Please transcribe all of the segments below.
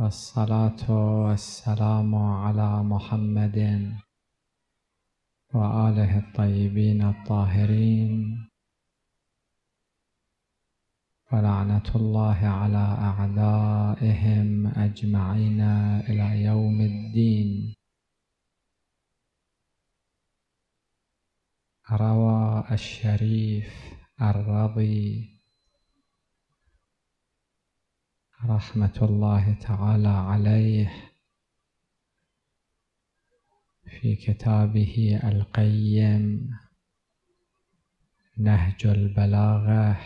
والصلاة والسلام على محمد وآله الطيبين الطاهرين ولعنة الله على أعدائهم أجمعين إلى يوم الدين روى الشريف الرضي رحمة الله تعالى عليه في كتابه القيم نهج البلاغة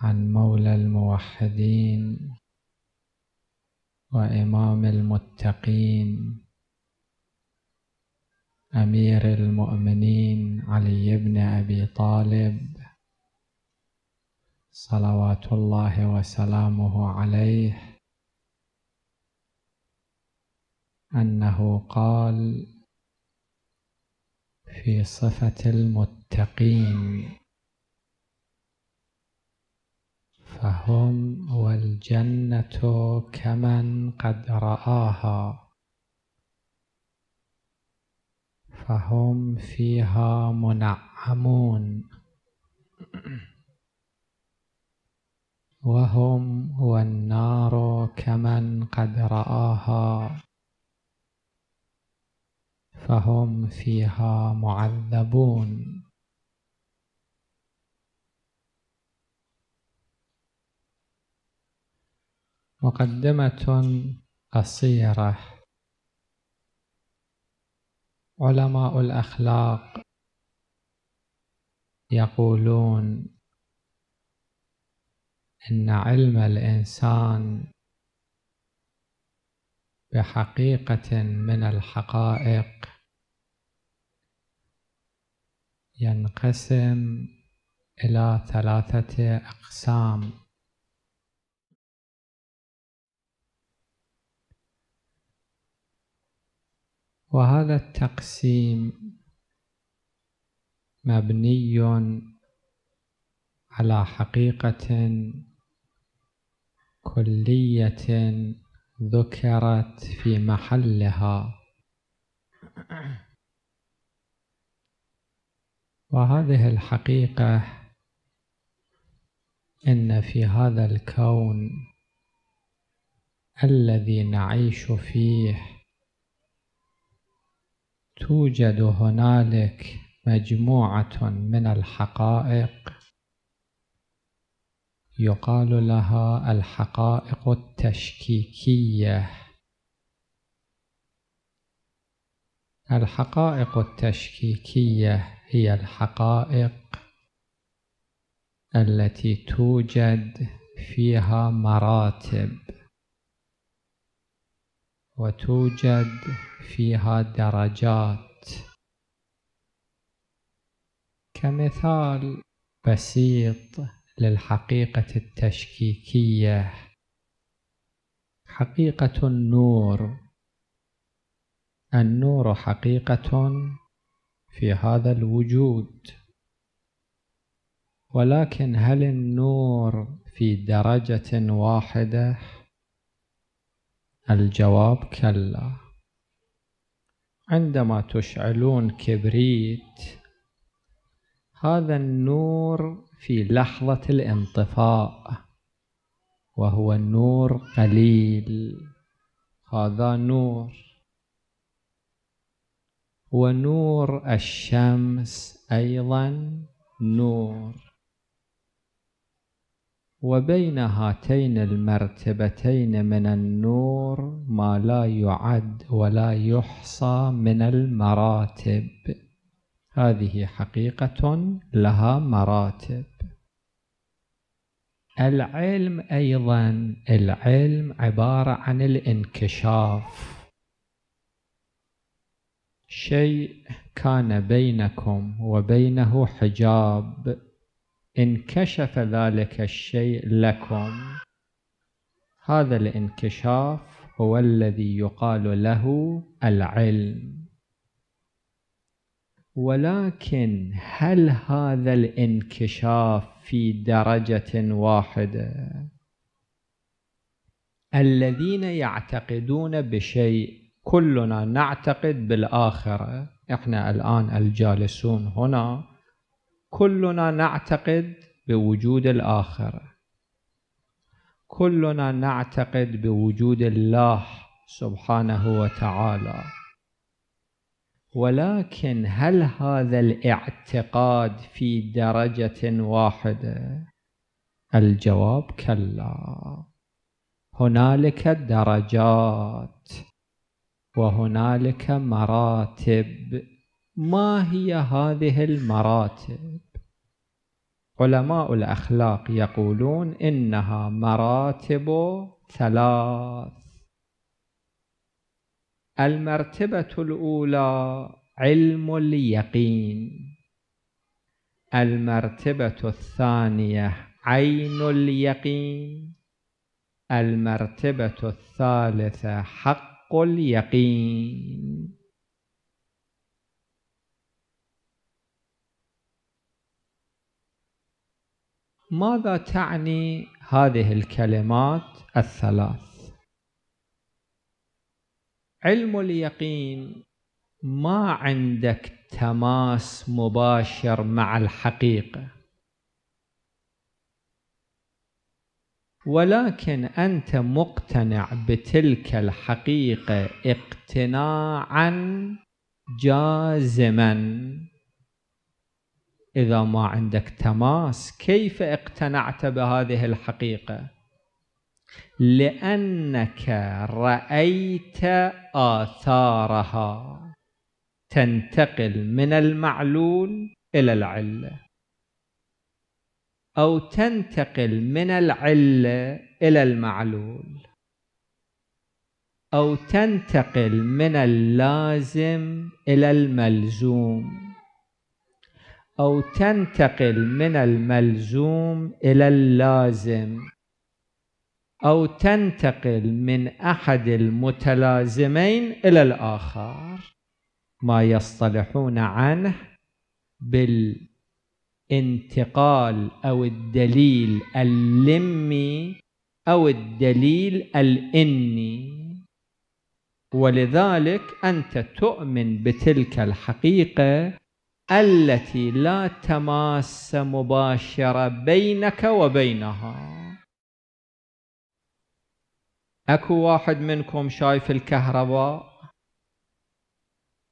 عن مولى الموحدين وإمام المتقين أمير المؤمنين علي بن أبي طالب صلوات الله وسلامه عليه انه قال في صفه المتقين فهم والجنه كمن قد راها فهم فيها منعمون وهم والنار كمن قد رآها فهم فيها معذبون مقدمة قصيرة علماء الأخلاق يقولون ان علم الانسان بحقيقه من الحقائق ينقسم الى ثلاثه اقسام وهذا التقسيم مبني على حقيقه كلية ذكرت في محلها وهذه الحقيقة إن في هذا الكون الذي نعيش فيه توجد هنالك مجموعة من الحقائق يقال لها الحقائق التشكيكية الحقائق التشكيكية هي الحقائق التي توجد فيها مراتب وتوجد فيها درجات كمثال بسيط للحقيقة التشكيكية حقيقة النور النور حقيقة في هذا الوجود ولكن هل النور في درجة واحدة؟ الجواب كلا عندما تشعلون كبريت هذا النور في لحظة الانطفاء وهو النور قليل هذا نور ونور الشمس أيضا نور وبين هاتين المرتبتين من النور ما لا يعد ولا يحصى من المراتب هذه حقيقة لها مراتب العلم أيضا العلم عبارة عن الانكشاف شيء كان بينكم وبينه حجاب انكشف ذلك الشيء لكم هذا الانكشاف هو الذي يقال له العلم ولكن هل هذا الانكشاف في درجة واحدة الذين يعتقدون بشيء كلنا نعتقد بالآخرة احنا الآن الجالسون هنا كلنا نعتقد بوجود الآخرة كلنا نعتقد بوجود الله سبحانه وتعالى ولكن هل هذا الاعتقاد في درجة واحدة؟ الجواب كلا هنالك درجات وهنالك مراتب ما هي هذه المراتب؟ علماء الأخلاق يقولون إنها مراتب ثلاث المرتبة الأولى علم اليقين المرتبة الثانية عين اليقين المرتبة الثالثة حق اليقين ماذا تعني هذه الكلمات الثلاث علم اليقين ما عندك تماس مباشر مع الحقيقة ولكن أنت مقتنع بتلك الحقيقة اقتناعا جازما إذا ما عندك تماس كيف اقتنعت بهذه الحقيقة لأنك رأيت آثارها تنتقل من المعلول إلى العلة أو تنتقل من العلة إلى المعلول أو تنتقل من اللازم إلى الملزوم أو تنتقل من الملزوم إلى اللازم أو تنتقل من أحد المتلازمين إلى الآخر ما يصطلحون عنه بالانتقال أو الدليل اللمي أو الدليل الإني ولذلك أنت تؤمن بتلك الحقيقة التي لا تماس مباشرة بينك وبينها اكو واحد منكم شايف الكهرباء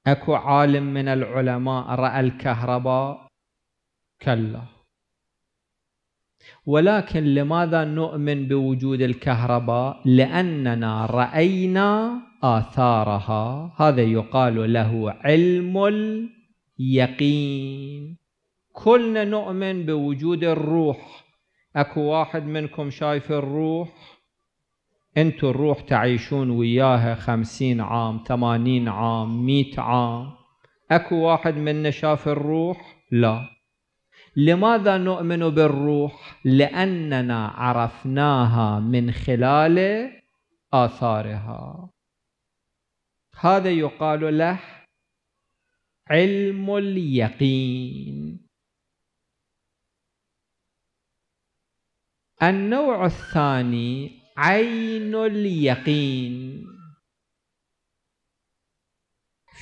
اكو عالم من العلماء راى الكهرباء كلا ولكن لماذا نؤمن بوجود الكهرباء لاننا راينا آثارها هذا يقال له علم اليقين كلنا نؤمن بوجود الروح أكو واحد منكم شايف الروح انتوا الروح تعيشون وياها خمسين عام ثمانين عام مئة عام اكو واحد منا شاف الروح لا لماذا نؤمن بالروح لاننا عرفناها من خلال اثارها هذا يقال له علم اليقين النوع الثاني عين اليقين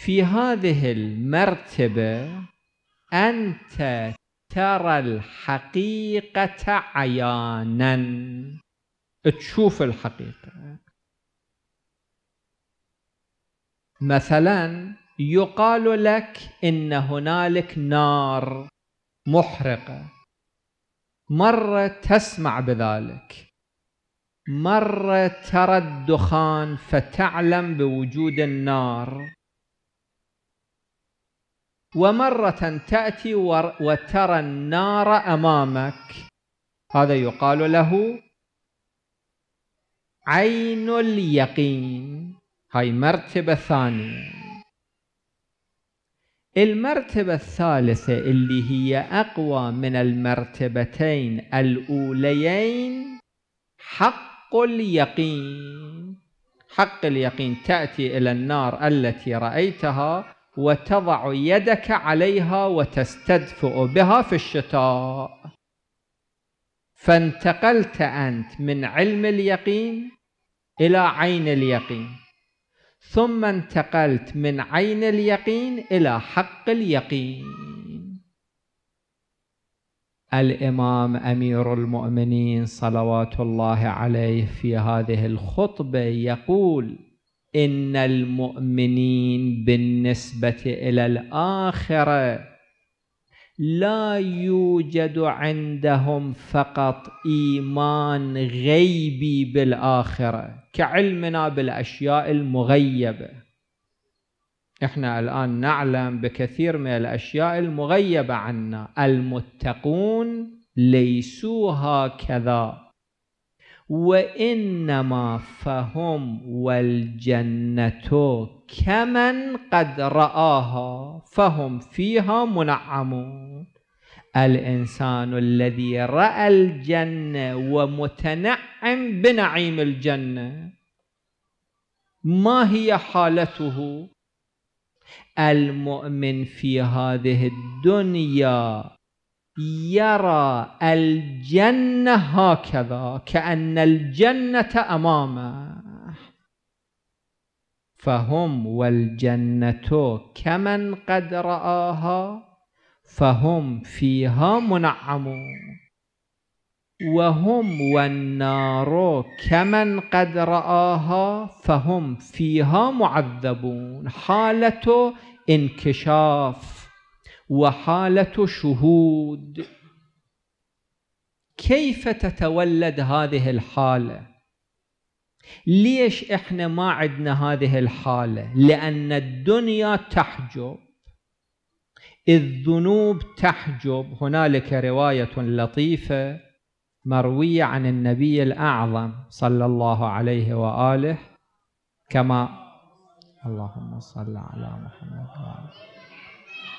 في هذه المرتبة أنت ترى الحقيقة عيانا تشوف الحقيقة مثلا يقال لك إن هنالك نار محرقة مرة تسمع بذلك مرة ترى الدخان فتعلم بوجود النار ومرة تأتي وترى النار أمامك هذا يقال له عين اليقين هاي مرتبة ثانية المرتبة الثالثة اللي هي أقوى من المرتبتين الأوليين حق اليقين حق اليقين تأتي إلى النار التي رأيتها وتضع يدك عليها وتستدفئ بها في الشتاء فانتقلت أنت من علم اليقين إلى عين اليقين ثم انتقلت من عين اليقين إلى حق اليقين الامام امير المؤمنين صلوات الله عليه في هذه الخطبه يقول ان المؤمنين بالنسبه الى الاخره لا يوجد عندهم فقط ايمان غيبي بالاخره كعلمنا بالاشياء المغيبه احنا الآن نعلم بكثير من الأشياء المغيبة عنا المتقون ليسوا هكذا وإنما فهم والجنة كمن قد رآها فهم فيها منعمون الإنسان الذي رأى الجنة ومتنعم بنعيم الجنة ما هي حالته المؤمن في هذه الدنيا يرى الجنة هكذا كأن الجنة أمامه فهم والجنة كمن قد رآها فهم فيها منعمون وهم والنار كمن قد رآها فهم فيها معذبون حالة انكشاف وحالة شهود كيف تتولد هذه الحالة؟ ليش احنا ما عندنا هذه الحالة؟ لأن الدنيا تحجب الذنوب تحجب هنالك رواية لطيفة مروية عن النبي الأعظم صلى الله عليه وآله كما اللهم صل على محمد وعلى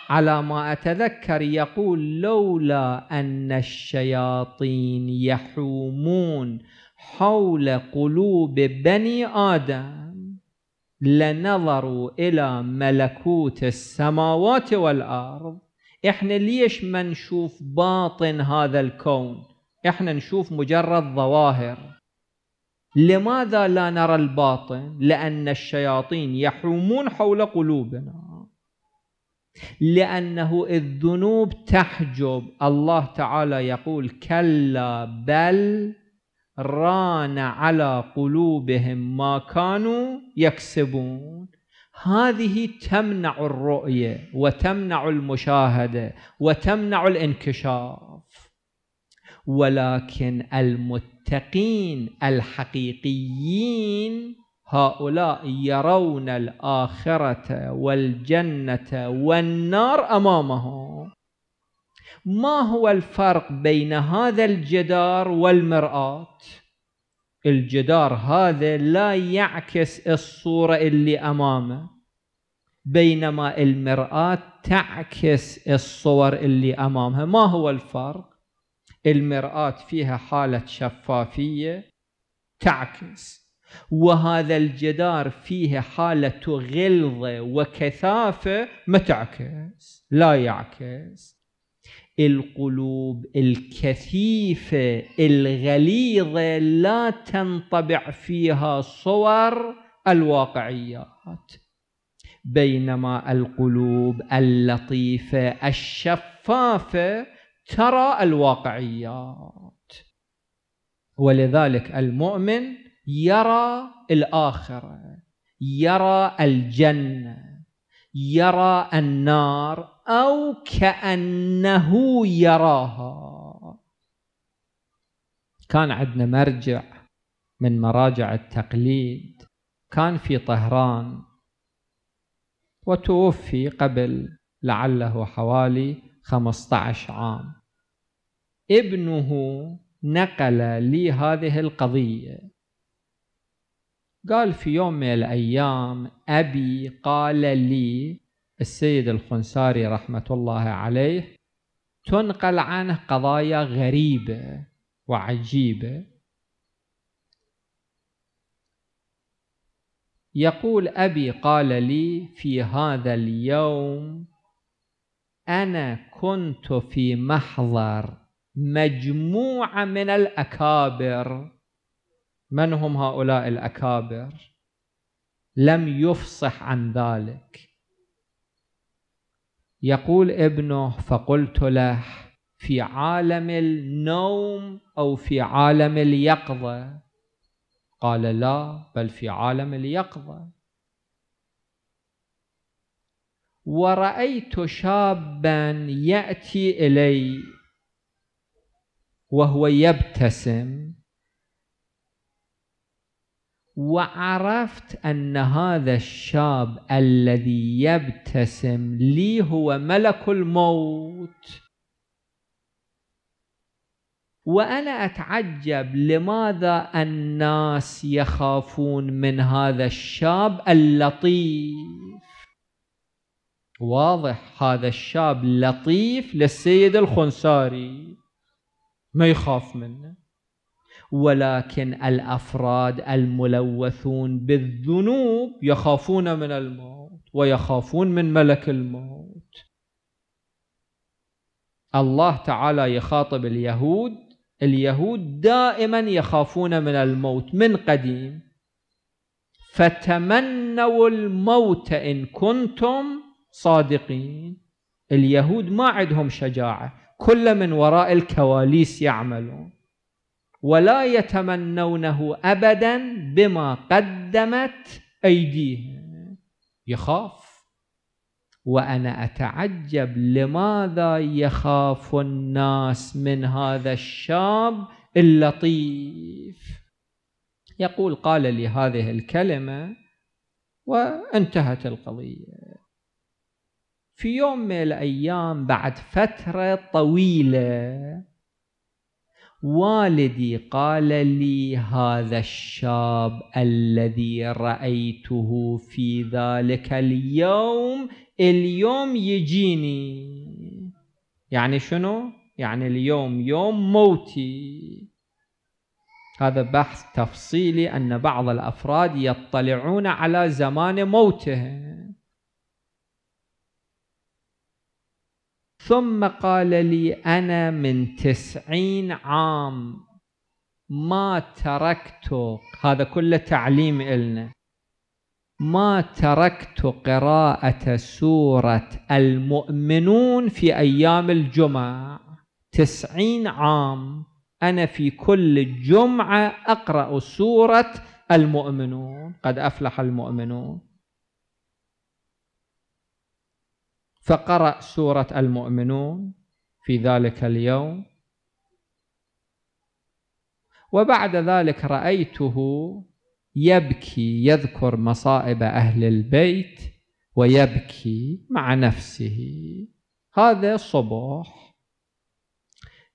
على ما أتذكر يقول لولا أن الشياطين يحومون حول قلوب بني آدم لنظروا إلى ملكوت السماوات والأرض إحنا ليش ما نشوف باطن هذا الكون إحنا نشوف مجرد ظواهر لماذا لا نرى الباطن لأن الشياطين يحومون حول قلوبنا لأنه الذنوب تحجب الله تعالى يقول كلا بل ران على قلوبهم ما كانوا يكسبون هذه تمنع الرؤية وتمنع المشاهدة وتمنع الانكشاف ولكن المت المتقين الحقيقيين هؤلاء يرون الآخرة والجنة والنار أمامهم ما هو الفرق بين هذا الجدار والمرآة؟ الجدار هذا لا يعكس الصورة اللي أمامه بينما المرآة تعكس الصور اللي أمامها ما هو الفرق؟ المرآة فيها حالة شفافية تعكس وهذا الجدار فيه حالة غلظة وكثافة ما تعكس لا يعكس القلوب الكثيفة الغليظة لا تنطبع فيها صور الواقعيات بينما القلوب اللطيفة الشفافة ترى الواقعيات ولذلك المؤمن يرى الآخرة يرى الجنة يرى النار أو كأنه يراها كان عندنا مرجع من مراجع التقليد كان في طهران وتوفي قبل لعله حوالي 15 عام ابنه نقل لي هذه القضية قال في يوم من الأيام أبي قال لي السيد الخنساري رحمة الله عليه تنقل عنه قضايا غريبة وعجيبة يقول أبي قال لي في هذا اليوم أنا كنت في محضر مجموعة من الأكابر من هم هؤلاء الأكابر؟ لم يفصح عن ذلك يقول ابنه فقلت له في عالم النوم أو في عالم اليقظة قال لا بل في عالم اليقظة ورأيت شابا يأتي إلي وهو يبتسم وعرفت أن هذا الشاب الذي يبتسم لي هو ملك الموت وأنا أتعجب لماذا الناس يخافون من هذا الشاب اللطيف واضح هذا الشاب لطيف للسيد الخنساري ما يخاف منه ولكن الافراد الملوثون بالذنوب يخافون من الموت ويخافون من ملك الموت الله تعالى يخاطب اليهود اليهود دائما يخافون من الموت من قديم فتمنوا الموت ان كنتم صادقين اليهود ما عندهم شجاعة كل من وراء الكواليس يعملون ولا يتمنونه أبدا بما قدمت أيديهم يخاف وأنا أتعجب لماذا يخاف الناس من هذا الشاب اللطيف يقول قال لي هذه الكلمة وانتهت القضية في يوم من الأيام بعد فترة طويلة والدي قال لي هذا الشاب الذي رأيته في ذلك اليوم اليوم يجيني يعني شنو؟ يعني اليوم يوم موتي هذا بحث تفصيلي أن بعض الأفراد يطلعون على زمان موتهم ثم قال لي أنا من تسعين عام ما تركت هذا كله تعليم إلنا ما تركت قراءة سورة المؤمنون في أيام الجمعة تسعين عام أنا في كل جمعة أقرأ سورة المؤمنون قد أفلح المؤمنون فقرأ سورة المؤمنون في ذلك اليوم وبعد ذلك رأيته يبكي يذكر مصائب أهل البيت ويبكي مع نفسه هذا صبح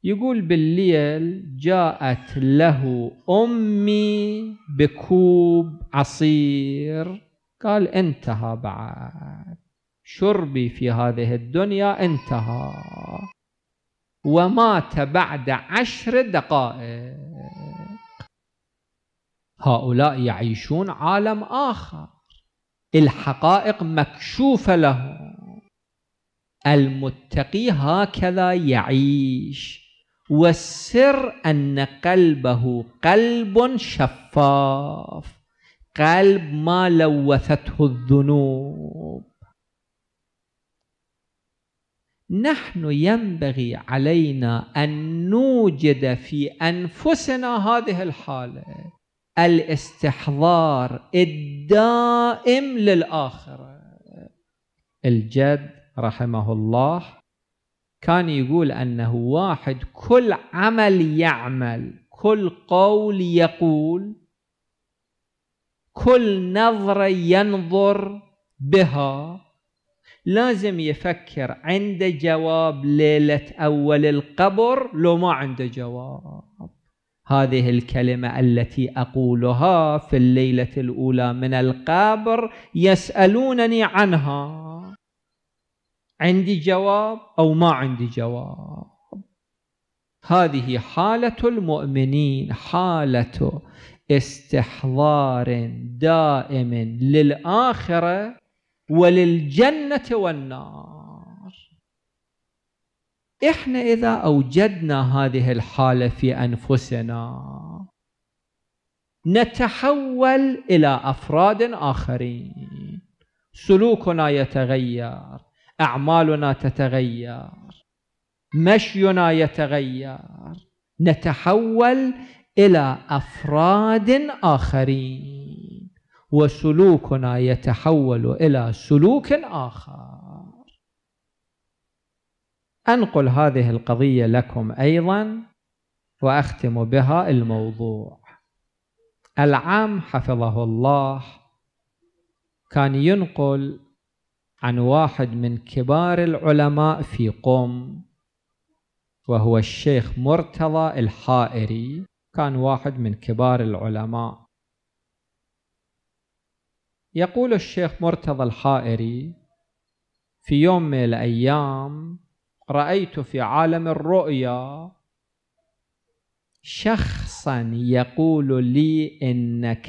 يقول بالليل جاءت له أمي بكوب عصير قال انتهى بعد شربي في هذه الدنيا انتهى ومات بعد عشر دقائق هؤلاء يعيشون عالم آخر الحقائق مكشوفة لهم المتقي هكذا يعيش والسر أن قلبه قلب شفاف قلب ما لوثته الذنوب نحن ينبغي علينا أن نوجد في أنفسنا هذه الحالة الاستحضار الدائم للآخرة الجد رحمه الله كان يقول أنه واحد كل عمل يعمل كل قول يقول كل نظرة ينظر بها لازم يفكر عنده جواب ليلة أول القبر لو ما عنده جواب هذه الكلمة التي أقولها في الليلة الأولى من القبر يسألونني عنها عندي جواب أو ما عندي جواب هذه حالة المؤمنين حالة استحضار دائم للآخرة وللجنة والنار إحنا إذا أوجدنا هذه الحالة في أنفسنا نتحول إلى أفراد آخرين سلوكنا يتغير أعمالنا تتغير مشينا يتغير نتحول إلى أفراد آخرين وسلوكنا يتحول إلى سلوك آخر أنقل هذه القضية لكم أيضا وأختم بها الموضوع العام حفظه الله كان ينقل عن واحد من كبار العلماء في قم وهو الشيخ مرتضى الحائري كان واحد من كبار العلماء يقول الشيخ مرتضى الحائري في يوم من الأيام رأيت في عالم الرؤيا شخصا يقول لي إنك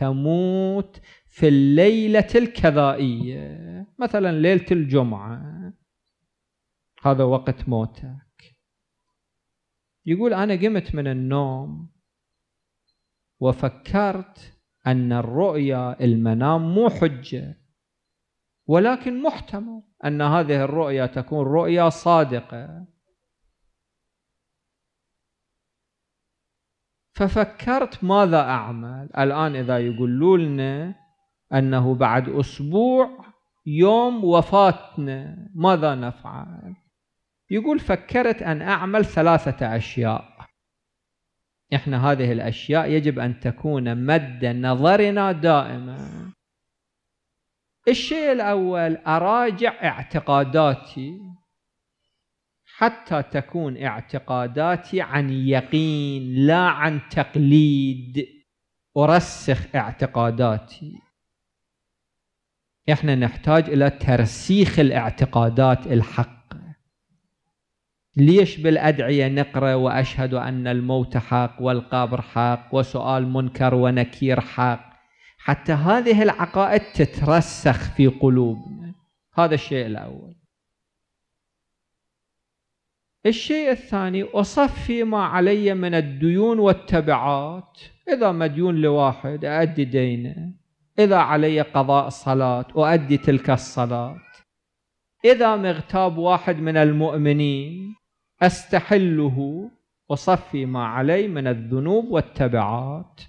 تموت في الليلة الكذائية مثلا ليلة الجمعة هذا وقت موتك يقول أنا قمت من النوم وفكرت أن الرؤيا المنام مو حجة ولكن محتمل أن هذه الرؤيا تكون رؤيا صادقة ففكرت ماذا أعمل الآن إذا يقولوا لنا أنه بعد أسبوع يوم وفاتنا ماذا نفعل يقول فكرت أن أعمل ثلاثة أشياء احنا هذه الاشياء يجب ان تكون مد نظرنا دائما الشيء الاول اراجع اعتقاداتي حتى تكون اعتقاداتي عن يقين لا عن تقليد ارسخ اعتقاداتي احنا نحتاج الى ترسيخ الاعتقادات الحق ليش بالأدعية نقرأ وأشهد أن الموت حق والقبر حق وسؤال منكر ونكير حق حتى هذه العقائد تترسخ في قلوبنا هذا الشيء الأول الشيء الثاني أصفي ما علي من الديون والتبعات إذا مديون لواحد أؤدي دينه إذا علي قضاء صلاة أؤدي تلك الصلاة إذا مغتاب واحد من المؤمنين أستحله وصفي ما علي من الذنوب والتبعات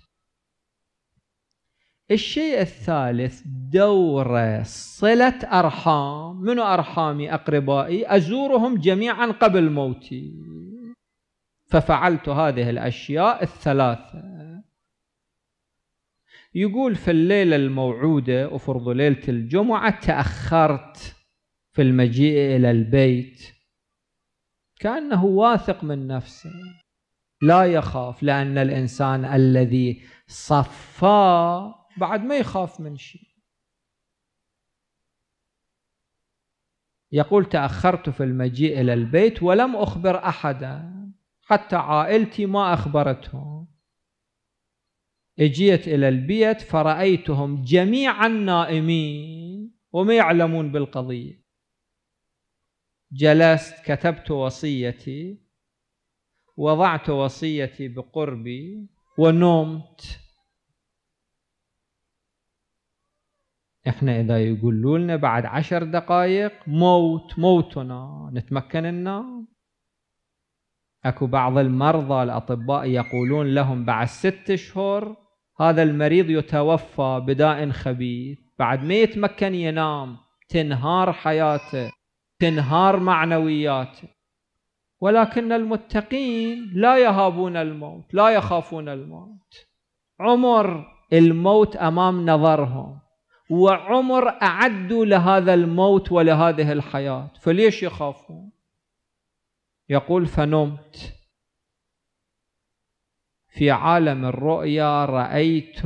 الشيء الثالث دورة صلة أرحام من أرحامي أقربائي أزورهم جميعا قبل موتي ففعلت هذه الأشياء الثلاثة يقول في الليلة الموعودة وفرض ليلة الجمعة تأخرت في المجيء إلى البيت كأنه واثق من نفسه لا يخاف لأن الإنسان الذي صفى بعد ما يخاف من شيء يقول تأخرت في المجيء إلى البيت ولم أخبر أحدا حتى عائلتي ما أخبرتهم اجيت إلى البيت فرأيتهم جميعا نائمين وما يعلمون بالقضية جلست كتبت وصيتي وضعت وصيتي بقربي ونمت احنا اذا يقولوا لنا بعد عشر دقائق موت موتنا نتمكن النوم اكو بعض المرضى الاطباء يقولون لهم بعد ست اشهر هذا المريض يتوفى بداء خبيث بعد ما يتمكن ينام تنهار حياته تنهار معنوياته ولكن المتقين لا يهابون الموت لا يخافون الموت عمر الموت امام نظرهم وعمر اعدوا لهذا الموت ولهذه الحياه فليش يخافون يقول فنمت في عالم الرؤيا رايت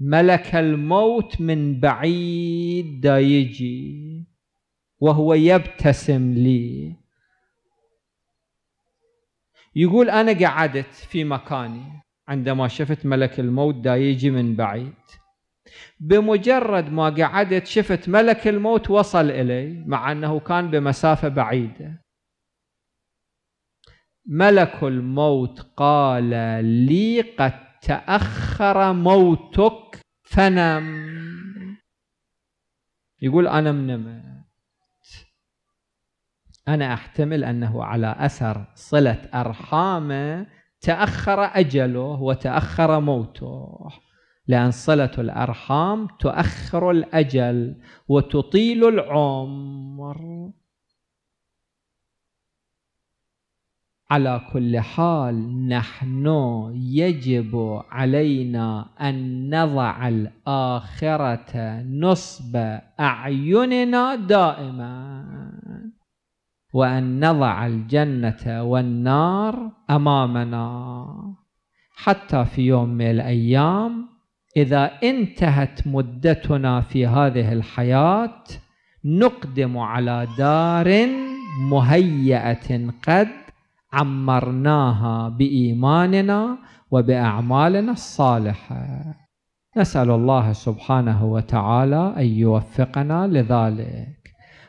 ملك الموت من بعيد يجي وهو يبتسم لي يقول أنا قعدت في مكاني عندما شفت ملك الموت دا يجي من بعيد بمجرد ما قعدت شفت ملك الموت وصل إلي مع أنه كان بمسافة بعيدة ملك الموت قال لي قد تأخر موتك فنم يقول أنا منمت أنا أحتمل أنه على أثر صلة أرحامه تأخر أجله وتأخر موته لأن صلة الأرحام تؤخر الأجل وتطيل العمر على كل حال نحن يجب علينا أن نضع الآخرة نصب أعيننا دائماً وأن نضع الجنة والنار أمامنا حتى في يوم من الأيام إذا انتهت مدتنا في هذه الحياة نقدم على دار مهيئة قد عمرناها بإيماننا وبأعمالنا الصالحة نسأل الله سبحانه وتعالى أن يوفقنا لذلك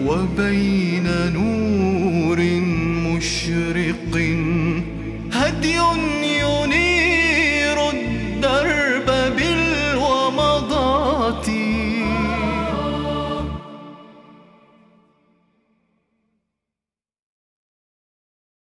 وبين نور